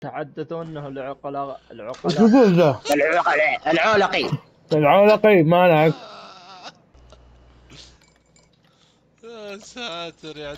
تحدثوا انه العقلاء العقلاء العقلاء العولقي العولقي مالك يا ساتر يا